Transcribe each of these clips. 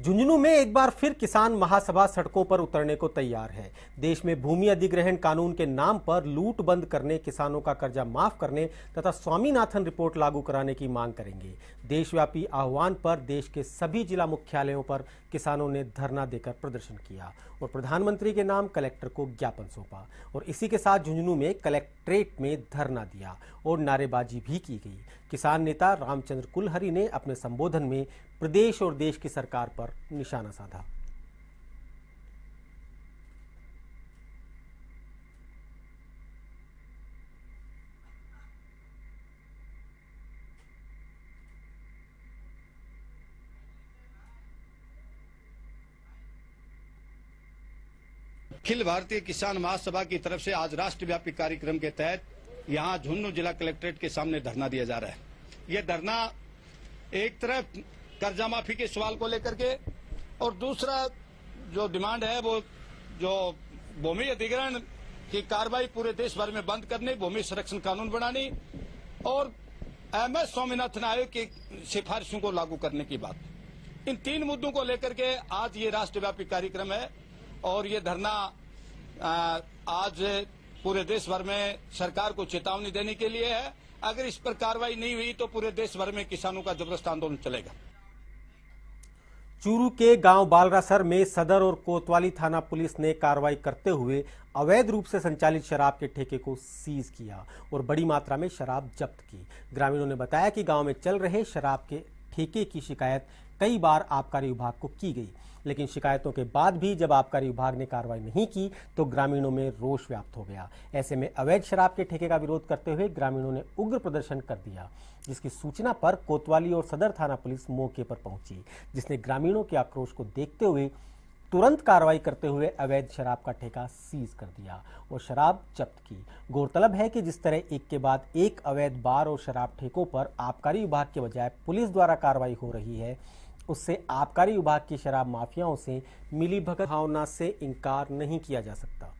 झुंझुनू में एक बार फिर किसान महासभा सड़कों पर उतरने को तैयार है देश में भूमि अधिग्रहण कानून के नाम पर लूट बंद करने किसानों का कर्जा माफ करने तथा स्वामीनाथन रिपोर्ट लागू कराने की मांग करेंगे देशव्यापी आह्वान पर देश के सभी जिला मुख्यालयों पर किसानों ने धरना देकर प्रदर्शन किया और प्रधानमंत्री के नाम कलेक्टर को ज्ञापन सौंपा और इसी के साथ झुंझुनू में कलेक्ट्रेट में धरना दिया और नारेबाजी भी की गई किसान नेता रामचंद्र कुलहरी ने अपने संबोधन में प्रदेश और देश की सरकार पर निशाना साधा अखिल भारतीय किसान महासभा की तरफ से आज राष्ट्रव्यापी कार्यक्रम के तहत यहाँ झुंझुनू जिला कलेक्ट्रेट के सामने धरना दिया जा रहा है ये धरना एक तरफ कर्जा माफी के सवाल को लेकर के और दूसरा जो डिमांड है वो जो भूमि अधिग्रहण की कार्रवाई पूरे देश भर में बंद करने भूमि संरक्षण कानून बनाने और एम एस स्वामीनाथन आयोग की सिफारिशों को लागू करने की बात इन तीन मुद्दों को लेकर के आज ये राष्ट्रव्यापी कार्यक्रम है और ये धरना आज पूरे देश भर में सरकार को चेतावनी देने के लिए है अगर इस पर कार्रवाई नहीं हुई तो पूरे देश भर में किसानों का जबरदस्त आंदोलन चलेगा चूरू के गांव बालरासर में सदर और कोतवाली थाना पुलिस ने कार्रवाई करते हुए अवैध रूप से संचालित शराब के ठेके को सीज किया और बड़ी मात्रा में शराब जब्त की ग्रामीणों ने बताया कि गांव में चल रहे शराब के ठेके की शिकायत कई बार आबकारी विभाग को की गई लेकिन शिकायतों के बाद भी जब आबकारी विभाग ने कार्रवाई नहीं की तो ग्रामीणों में रोष व्याप्त हो गया ऐसे में अवैध शराब के ठेके का विरोध करते हुए ग्रामीणों ने उग्र प्रदर्शन कर दिया जिसकी सूचना पर कोतवाली और सदर थाना पुलिस मौके पर पहुंची जिसने ग्रामीणों के आक्रोश को देखते हुए तुरंत कार्रवाई करते हुए अवैध शराब का ठेका सीज कर दिया और शराब जब्त की गौरतलब है कि जिस तरह एक के बाद एक अवैध बार और शराब ठेकों पर आबकारी विभाग के बजाय पुलिस द्वारा कार्रवाई हो रही है उससे आबकारी विभाग की शराब माफियाओं से मिली भगत भावना से इनकार नहीं किया जा सकता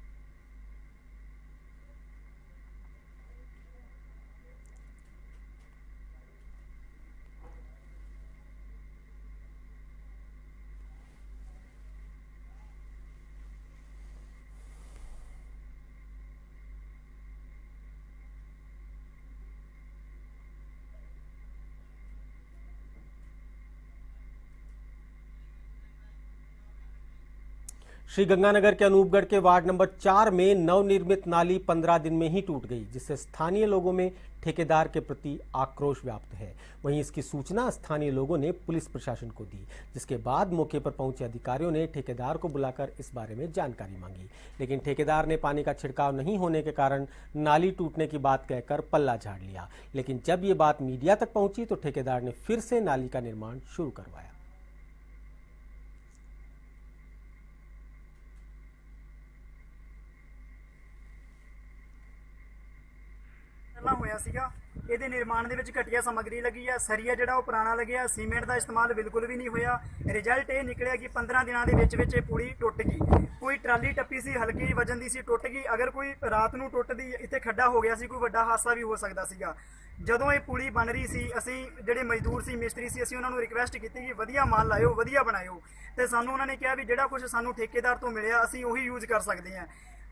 श्रीगंगानगर के अनूपगढ़ के वार्ड नंबर चार में नवनिर्मित नाली पंद्रह दिन में ही टूट गई जिससे स्थानीय लोगों में ठेकेदार के प्रति आक्रोश व्याप्त है वहीं इसकी सूचना स्थानीय लोगों ने पुलिस प्रशासन को दी जिसके बाद मौके पर पहुंचे अधिकारियों ने ठेकेदार को बुलाकर इस बारे में जानकारी मांगी लेकिन ठेकेदार ने पानी का छिड़काव नहीं होने के कारण नाली टूटने की बात कहकर पल्ला झाड़ लिया लेकिन जब ये बात मीडिया तक पहुंची तो ठेकेदार ने फिर से नाली का निर्माण शुरू करवाया ਹੋਇਆ ਸੀਗਾ ਇਹਦੇ ਨਿਰਮਾਣ ਦੇ ਵਿੱਚ ਘਟੀਆ ਸਮੱਗਰੀ ਲੱਗੀ ਆ ਸਰੀਆ ਜਿਹੜਾ ਉਹ ਪੁਰਾਣਾ ਲੱਗਿਆ ਸੀਮੈਂਟ ਦਾ ਇਸਤੇਮਾਲ ਬਿਲਕੁਲ ਵੀ ਨਹੀਂ ਹੋਇਆ ਰਿਜ਼ਲਟ ਇਹ ਨਿਕਲਿਆ ਕਿ 15 ਦਿਨਾਂ ਦੇ ਵਿੱਚ ਵਿੱਚ ਇਹ ਪੂਰੀ ਟੁੱਟ ਗਈ ਕੋਈ ਟਰਾਲੀ ਟੱਪੀ ਸੀ ਹਲਕੀ ਵਜਨ ਦੀ ਸੀ ਟੁੱਟ ਗਈ ਅਗਰ ਕੋਈ ਰਾਤ ਨੂੰ ਟੁੱਟਦੀ ਇੱਥੇ ਖੱਡਾ ਹੋ ਗਿਆ ਸੀ ਕੋਈ ਵੱਡਾ ਹਾਦਸਾ ਵੀ ਹੋ ਸਕਦਾ ਸੀਗਾ ਜਦੋਂ ਇਹ ਪੂਰੀ ਬਣ ਰਹੀ ਸੀ ਅਸੀਂ ਜਿਹੜੇ ਮਜ਼ਦੂਰ ਸੀ ਮਿਸਤਰੀ ਸੀ ਅਸੀਂ ਉਹਨਾਂ ਨੂੰ ਰਿਕਵੈਸਟ ਕੀਤੀ ਕਿ ਵਧੀਆ ਮਾਲ ਲਾਇਓ ਵਧੀਆ ਬਣਾਇਓ ਤੇ ਸਾਨੂੰ ਉਹਨਾਂ ਨੇ ਕਿਹਾ ਵੀ ਜਿਹੜਾ ਕੁਝ ਸਾਨੂੰ ਠੇਕੇਦਾਰ ਤੋਂ ਮਿਲਿਆ ਅਸੀਂ ਉਹੀ ਯੂਜ਼ ਕਰ ਸਕਦੇ ਹਾਂ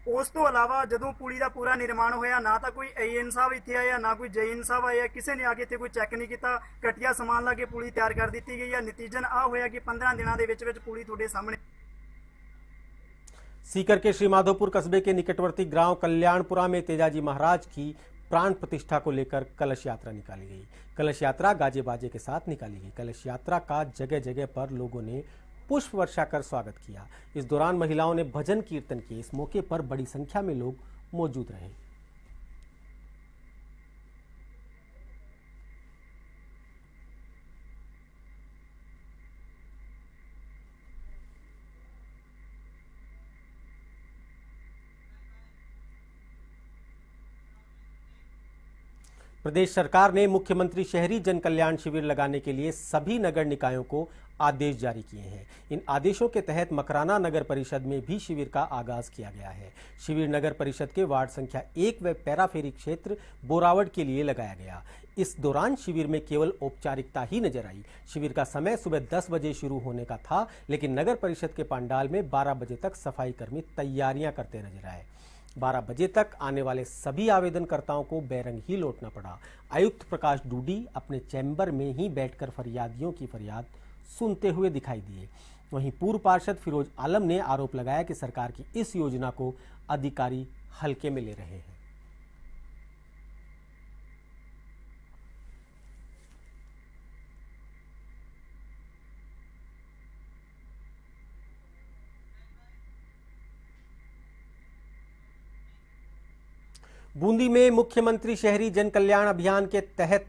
उस तो अलावा जो पुली का पूरा निर्माण होया ना तो कोई ए एन साहब इतने आया ना कोई जे एन साहब आया किसी ने आके इतने कोई चैक नहीं किया कटिया समान ला के पुली तैयार कर दी गई है नतीजन आ हो कि पंद्रह दिनों के पुली थोड़े सामने सीकर के श्रीमाधोपुर कस्बे के निकटवर्ती ग्राम कल्याणपुरा में तेजाजी महाराज की प्राण प्रतिष्ठा को लेकर कलश यात्रा निकाली गई कलश यात्रा गाजे बाजे के साथ निकाली गई कलश यात्रा का जगह जगह पर लोगों ने पुष्प वर्षा कर स्वागत किया इस दौरान महिलाओं ने भजन कीर्तन किए इस मौके पर बड़ी संख्या में लोग मौजूद रहे प्रदेश सरकार ने मुख्यमंत्री शहरी जनकल्याण शिविर लगाने के लिए सभी नगर निकायों को आदेश जारी किए हैं इन आदेशों के तहत मकराना नगर परिषद में भी शिविर का आगाज किया गया है शिविर नगर परिषद के वार्ड संख्या एक व पैराफेरी क्षेत्र बोरावट के लिए लगाया गया इस दौरान शिविर में केवल औपचारिकता ही नजर आई शिविर का समय सुबह दस बजे शुरू होने का था लेकिन नगर परिषद के पंडाल में बारह बजे तक सफाई कर्मी तैयारियां करते नजर आए 12 बजे तक आने वाले सभी आवेदनकर्ताओं को बैरंग ही लौटना पड़ा आयुक्त प्रकाश डूडी अपने चैम्बर में ही बैठकर फरियादियों की फरियाद सुनते हुए दिखाई दिए वहीं पूर्व पार्षद फिरोज आलम ने आरोप लगाया कि सरकार की इस योजना को अधिकारी हल्के में ले रहे हैं बूंदी में मुख्यमंत्री शहरी जन कल्याण अभियान के तहत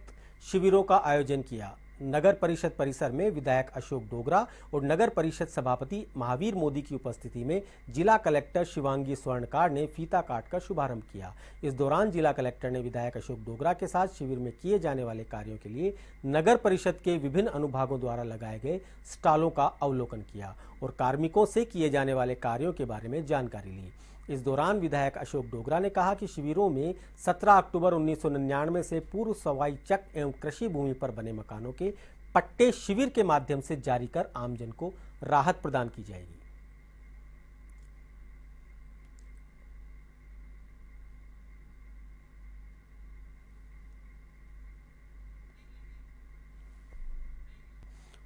शिविरों का आयोजन किया नगर परिषद परिसर में विधायक अशोक डोगरा और नगर परिषद सभापति महावीर मोदी की उपस्थिति में जिला कलेक्टर शिवांगी स्वर्णकार ने फीता काट का शुभारंभ किया इस दौरान जिला कलेक्टर ने विधायक अशोक डोगरा के साथ शिविर में किए जाने वाले कार्यों के लिए नगर परिषद के विभिन्न अनुभागों द्वारा लगाए गए स्टॉलों का अवलोकन किया और कार्मिकों से किए जाने वाले कार्यों के बारे में जानकारी ली इस दौरान विधायक अशोक डोगरा ने कहा कि शिविरों में 17 अक्टूबर 1999 से पूर्व सवाई चक एवं कृषि भूमि पर बने मकानों के पट्टे शिविर के माध्यम से जारी कर आमजन को राहत प्रदान की जाएगी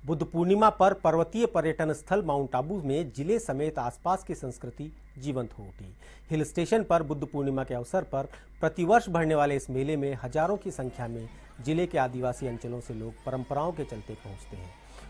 बुद्ध पूर्णिमा पर पर्वतीय पर्यटन स्थल माउंट आबू में जिले समेत आसपास की संस्कृति जीवंत हो उठी हिल स्टेशन पर बुद्ध पूर्णिमा के अवसर पर प्रतिवर्ष भरने वाले इस मेले में हजारों की संख्या में जिले के आदिवासी अंचलों से लोग परंपराओं के चलते पहुंचते हैं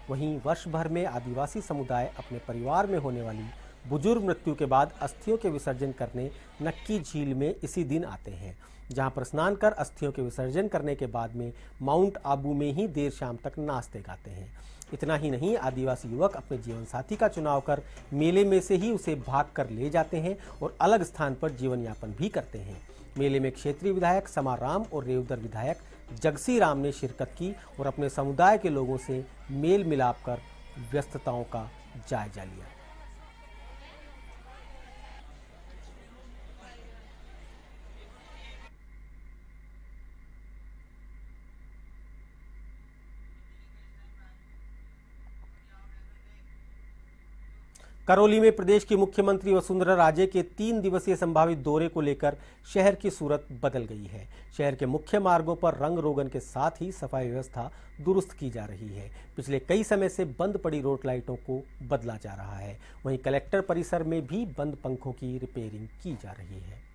वहीं वर्ष भर में आदिवासी समुदाय अपने परिवार में होने वाली बुजुर्ग मृत्यु के बाद अस्थियों के विसर्जन करने नक्की झील में इसी दिन आते हैं जहां पर स्नान कर अस्थियों के विसर्जन करने के बाद में माउंट आबू में ही देर शाम तक नाचते गाते हैं इतना ही नहीं आदिवासी युवक अपने जीवन साथी का चुनाव कर मेले में से ही उसे भाग कर ले जाते हैं और अलग स्थान पर जीवन यापन भी करते हैं मेले में क्षेत्रीय विधायक समाराम और रेवदर विधायक जगसी राम ने शिरकत की और अपने समुदाय के लोगों से मेल मिलाप कर व्यस्तताओं का जायजा लिया करौली में प्रदेश की मुख्यमंत्री वसुंधरा राजे के तीन दिवसीय संभावित दौरे को लेकर शहर की सूरत बदल गई है शहर के मुख्य मार्गों पर रंग रोगन के साथ ही सफाई व्यवस्था दुरुस्त की जा रही है पिछले कई समय से बंद पड़ी रोड लाइटों को बदला जा रहा है वहीं कलेक्टर परिसर में भी बंद पंखों की रिपेयरिंग की जा रही है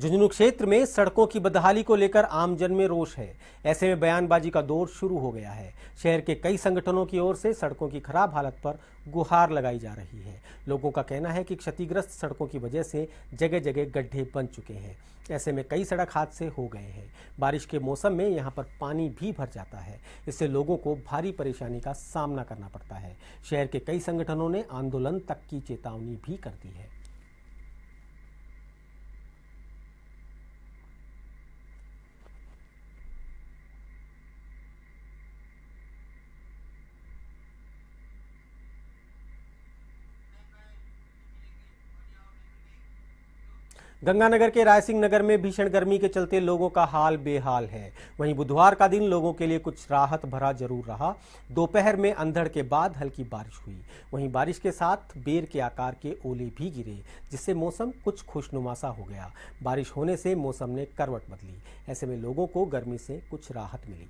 झुंझुनू क्षेत्र में सड़कों की बदहाली को लेकर आमजन में रोष है ऐसे में बयानबाजी का दौर शुरू हो गया है शहर के कई संगठनों की ओर से सड़कों की खराब हालत पर गुहार लगाई जा रही है लोगों का कहना है कि क्षतिग्रस्त सड़कों की वजह से जगह जगह गड्ढे बन चुके हैं ऐसे में कई सड़क हादसे हो गए हैं बारिश के मौसम में यहाँ पर पानी भी भर जाता है इससे लोगों को भारी परेशानी का सामना करना पड़ता है शहर के कई संगठनों ने आंदोलन तक की चेतावनी भी कर दी है गंगानगर के राय सिंह नगर में भीषण गर्मी के चलते लोगों का हाल बेहाल है वहीं बुधवार का दिन लोगों के लिए कुछ राहत भरा जरूर रहा दोपहर में अंधड़ के बाद हल्की बारिश हुई वहीं बारिश के साथ बेर के आकार के ओले भी गिरे जिससे मौसम कुछ खुशनुमा सा हो गया बारिश होने से मौसम ने करवट बदली ऐसे में लोगों को गर्मी से कुछ राहत मिली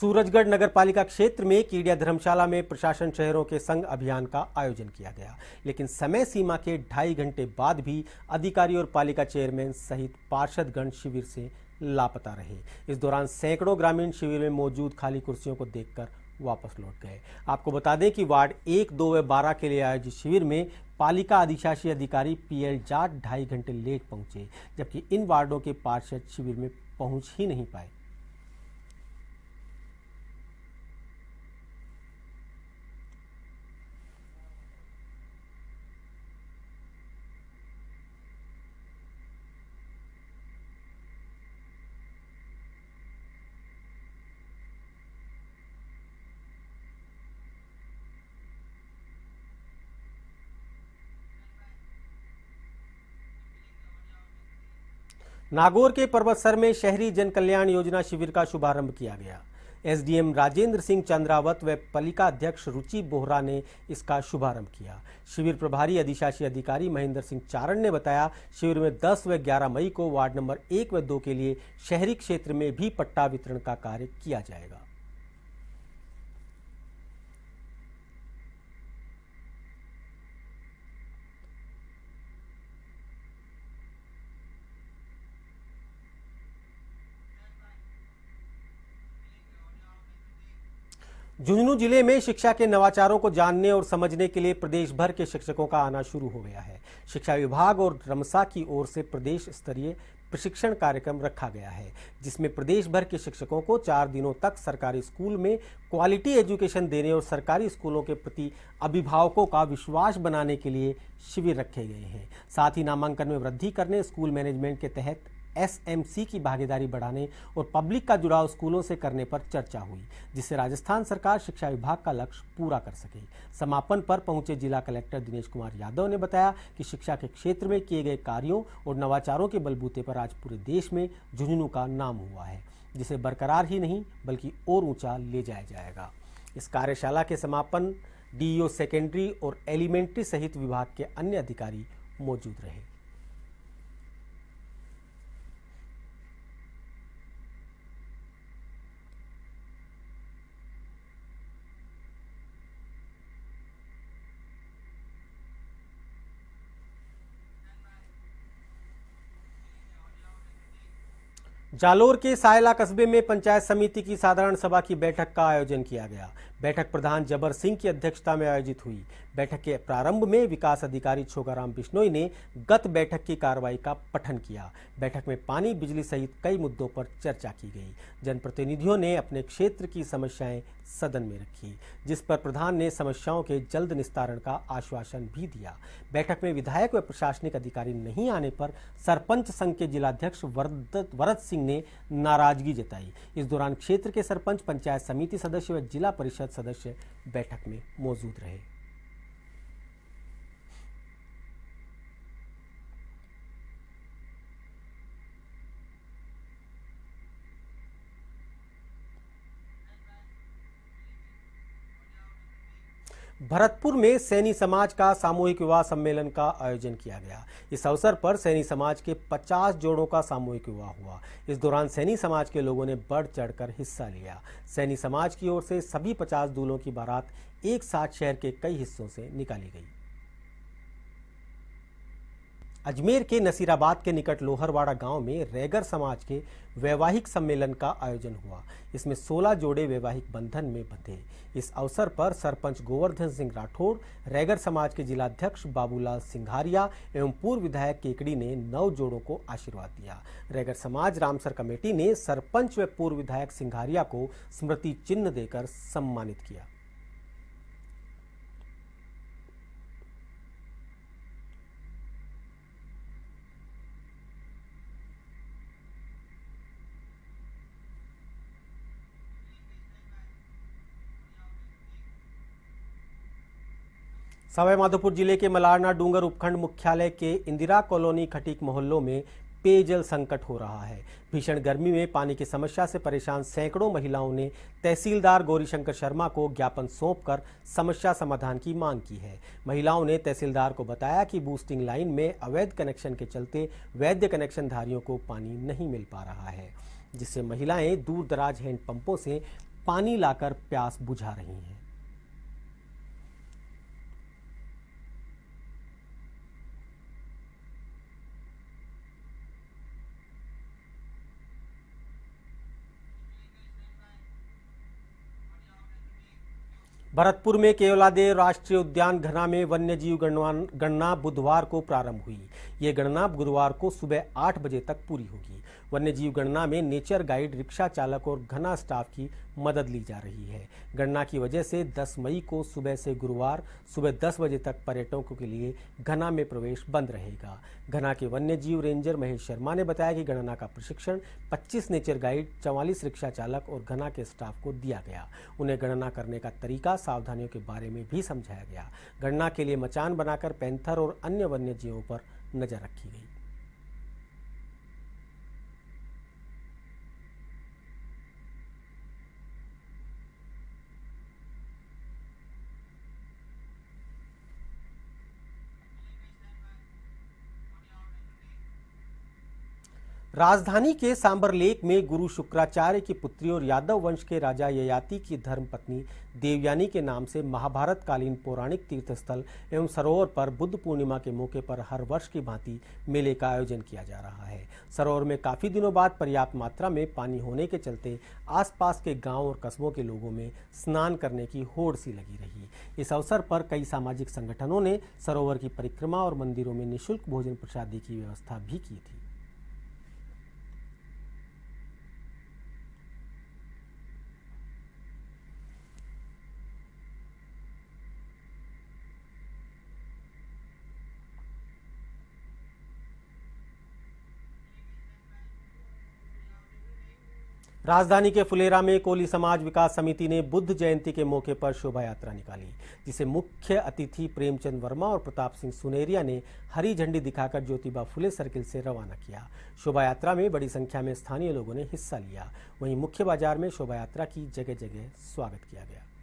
सूरजगढ़ नगर पालिका क्षेत्र में कीड़िया धर्मशाला में प्रशासन शहरों के संग अभियान का आयोजन किया गया लेकिन समय सीमा के ढाई घंटे बाद भी अधिकारी और पालिका चेयरमैन सहित पार्षदगण शिविर से लापता रहे इस दौरान सैकड़ों ग्रामीण शिविर में मौजूद खाली कुर्सियों को देखकर वापस लौट गए आपको बता दें कि वार्ड एक दो व बारह के लिए आयोजित शिविर में पालिका अधिशासी अधिकारी पीएल जाट ढाई घंटे लेट पहुंचे जबकि इन वार्डों के पार्षद शिविर में पहुंच ही नहीं पाए नागौर के पर्वतसर में शहरी जन कल्याण योजना शिविर का शुभारंभ किया गया एसडीएम राजेंद्र सिंह चंद्रावत व पलिका अध्यक्ष रुचि बोहरा ने इसका शुभारंभ किया शिविर प्रभारी अधिशासी अधिकारी महेंद्र सिंह चारण ने बताया शिविर में 10 व 11 मई को वार्ड नंबर एक व दो के लिए शहरी क्षेत्र में भी पट्टा वितरण का कार्य किया जाएगा झुंझुनू जिले में शिक्षा के नवाचारों को जानने और समझने के लिए प्रदेश भर के शिक्षकों का आना शुरू हो गया है शिक्षा विभाग और रमसा की ओर से प्रदेश स्तरीय प्रशिक्षण कार्यक्रम रखा गया है जिसमें प्रदेश भर के शिक्षकों को चार दिनों तक सरकारी स्कूल में क्वालिटी एजुकेशन देने और सरकारी स्कूलों के प्रति अभिभावकों का विश्वास बनाने के लिए शिविर रखे गए हैं साथ ही नामांकन में वृद्धि करने स्कूल मैनेजमेंट के तहत एसएमसी की भागीदारी बढ़ाने और पब्लिक का जुड़ाव स्कूलों से करने पर चर्चा हुई जिससे राजस्थान सरकार शिक्षा विभाग का लक्ष्य पूरा कर सके समापन पर पहुंचे जिला कलेक्टर दिनेश कुमार यादव ने बताया कि शिक्षा के क्षेत्र में किए गए कार्यों और नवाचारों के बलबूते पर आज पूरे देश में झुंझुनू का नाम हुआ है जिसे बरकरार ही नहीं बल्कि और ऊंचा ले जाया जाएगा इस कार्यशाला के समापन डीईओ सेकेंडरी और एलिमेंट्री सहित विभाग के अन्य अधिकारी मौजूद रहे जालोर के सायला कस्बे में पंचायत समिति की साधारण सभा की बैठक का आयोजन किया गया बैठक प्रधान जबर सिंह की अध्यक्षता में आयोजित हुई बैठक के प्रारंभ में विकास अधिकारी छोगाराम बिश्नोई ने गत बैठक की कार्रवाई का पठन किया बैठक में पानी बिजली सहित कई मुद्दों पर चर्चा की गई जनप्रतिनिधियों ने अपने क्षेत्र की समस्याएं सदन में रखी जिस पर प्रधान ने समस्याओं के जल्द निस्तारण का आश्वासन भी दिया बैठक में विधायक व प्रशासनिक अधिकारी नहीं आने पर सरपंच संघ के जिलाध्यक्ष वरद सिंह ने नाराजगी जताई इस दौरान क्षेत्र के सरपंच पंचायत समिति सदस्य व जिला परिषद सदस्य बैठक में मौजूद रहे भरतपुर में सैनी समाज का सामूहिक विवाह सम्मेलन का आयोजन किया गया इस अवसर पर सैनी समाज के 50 जोड़ों का सामूहिक विवाह हुआ इस दौरान सैनी समाज के लोगों ने बढ़ चढ़कर हिस्सा लिया सैनी समाज की ओर से सभी 50 दूल्हों की बारात एक साथ शहर के कई हिस्सों से निकाली गई अजमेर के नसीराबाद के निकट लोहरवाड़ा गांव में रैगर समाज के वैवाहिक सम्मेलन का आयोजन हुआ इसमें 16 जोड़े वैवाहिक बंधन में बंधे इस अवसर पर सरपंच गोवर्धन सिंह राठौड़ रैगर समाज के जिलाध्यक्ष बाबूलाल सिंघारिया एवं पूर्व विधायक केकड़ी ने नौ जोड़ों को आशीर्वाद दिया रैगर समाज रामसर कमेटी ने सरपंच व पूर्व विधायक सिंघारिया को स्मृति चिन्ह देकर सम्मानित किया सवाईमाधोपुर जिले के मलारना डूंगर उपखंड मुख्यालय के इंदिरा कॉलोनी खटीक मोहल्लों में पेयजल संकट हो रहा है भीषण गर्मी में पानी की समस्या से परेशान सैकड़ों महिलाओं ने तहसीलदार गौरीशंकर शर्मा को ज्ञापन सौंपकर समस्या समाधान की मांग की है महिलाओं ने तहसीलदार को बताया कि बूस्टिंग लाइन में अवैध कनेक्शन के चलते वैध कनेक्शन धारियों को पानी नहीं मिल पा रहा है जिससे महिलाएं दूर दराज हैंडपंपों से पानी लाकर प्यास बुझा रही हैं भरतपुर में केवलादेव राष्ट्रीय उद्यान घना में वन्य जीव गणना बुधवार को प्रारंभ हुई ये गणना बुधवार को सुबह आठ बजे तक पूरी होगी वन्य जीव गणना में नेचर गाइड रिक्शा चालक और घना स्टाफ की मदद ली जा रही है गणना की वजह से 10 मई को सुबह से गुरुवार सुबह 10 बजे तक पर्यटकों के लिए घना में प्रवेश बंद रहेगा घना के वन्य जीव रेंजर महेश शर्मा ने बताया कि गणना का प्रशिक्षण 25 नेचर गाइड चवालीस रिक्शा चालक और घना के स्टाफ को दिया गया उन्हें गणना करने का तरीका सावधानियों के बारे में भी समझाया गया गणना के लिए मचान बनाकर पैंथर और अन्य वन्य जीवों पर नजर रखी गई राजधानी के सांबर लेक में गुरु शुक्राचार्य की पुत्री और यादव वंश के राजा ययाति की धर्मपत्नी देवयानी के नाम से महाभारत कालीन पौराणिक तीर्थस्थल एवं सरोवर पर बुद्ध पूर्णिमा के मौके पर हर वर्ष की भांति मेले का आयोजन किया जा रहा है सरोवर में काफ़ी दिनों बाद पर्याप्त मात्रा में पानी होने के चलते आसपास के गाँव और कस्बों के लोगों में स्नान करने की होड़ सी लगी रही इस अवसर पर कई सामाजिक संगठनों ने सरोवर की परिक्रमा और मंदिरों में निःशुल्क भोजन प्रसादी की व्यवस्था भी की थी राजधानी के फुलेरा में कोली समाज विकास समिति ने बुद्ध जयंती के मौके पर शोभा यात्रा निकाली जिसे मुख्य अतिथि प्रेमचंद वर्मा और प्रताप सिंह सुनेरिया ने हरी झंडी दिखाकर ज्योतिबा फुले सर्किल से रवाना किया शोभा यात्रा में बड़ी संख्या में स्थानीय लोगों ने हिस्सा लिया वहीं मुख्य बाजार में शोभा यात्रा की जगह जगह स्वागत किया गया